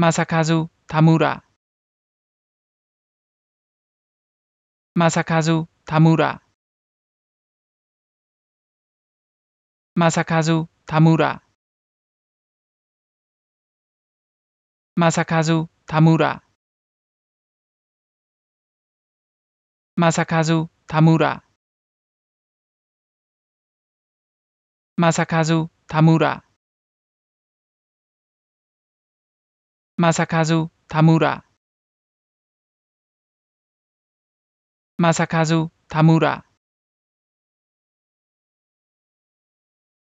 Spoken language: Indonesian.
Masakazu Tamura. Masakazu Tamura. Masakazu Tamura. Masakazu Tamura. Masakazu Tamura. Masakazu Tamura. 마사카즈 다무라 마사카즈 다무라